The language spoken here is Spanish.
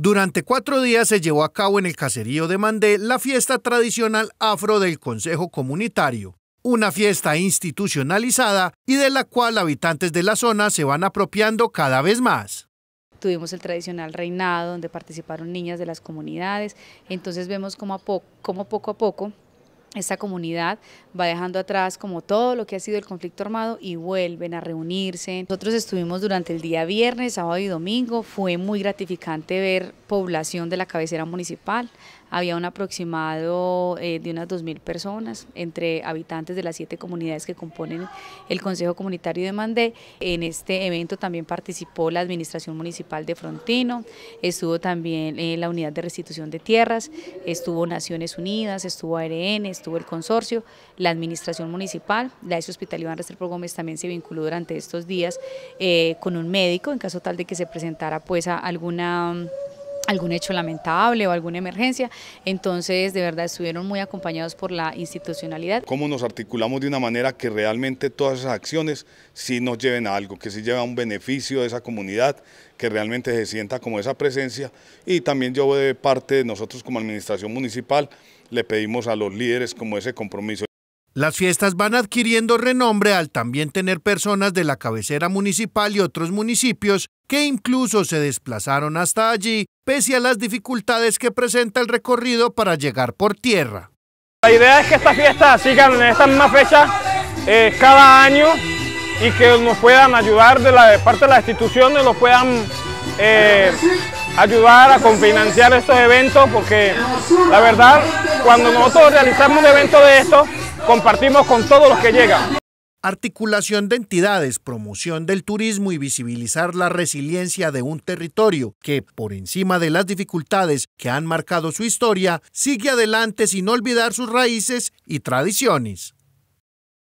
Durante cuatro días se llevó a cabo en el caserío de Mandé la fiesta tradicional afro del Consejo Comunitario, una fiesta institucionalizada y de la cual habitantes de la zona se van apropiando cada vez más. Tuvimos el tradicional reinado donde participaron niñas de las comunidades, entonces vemos como poco a poco esta comunidad va dejando atrás como todo lo que ha sido el conflicto armado y vuelven a reunirse. Nosotros estuvimos durante el día viernes, sábado y domingo, fue muy gratificante ver población de la cabecera municipal, había un aproximado eh, de unas 2.000 personas entre habitantes de las siete comunidades que componen el Consejo Comunitario de Mandé. En este evento también participó la Administración Municipal de Frontino, estuvo también eh, la Unidad de Restitución de Tierras, estuvo Naciones Unidas, estuvo ARN, estuvo el consorcio, la administración municipal, la ese Hospital Iván Restrepo Gómez también se vinculó durante estos días eh, con un médico en caso tal de que se presentara pues a alguna algún hecho lamentable o alguna emergencia. Entonces, de verdad, estuvieron muy acompañados por la institucionalidad. ¿Cómo nos articulamos de una manera que realmente todas esas acciones sí nos lleven a algo, que sí lleven a un beneficio de esa comunidad, que realmente se sienta como esa presencia? Y también yo de parte de nosotros como administración municipal le pedimos a los líderes como ese compromiso. Las fiestas van adquiriendo renombre al también tener personas de la cabecera municipal y otros municipios que incluso se desplazaron hasta allí pese a las dificultades que presenta el recorrido para llegar por tierra. La idea es que estas fiestas sigan en esta misma fecha eh, cada año y que nos puedan ayudar de, la, parte de las instituciones, nos puedan eh, ayudar a financiar estos eventos porque la verdad cuando nosotros realizamos un evento de estos compartimos con todos los que llegan. Articulación de entidades, promoción del turismo y visibilizar la resiliencia de un territorio que, por encima de las dificultades que han marcado su historia, sigue adelante sin olvidar sus raíces y tradiciones.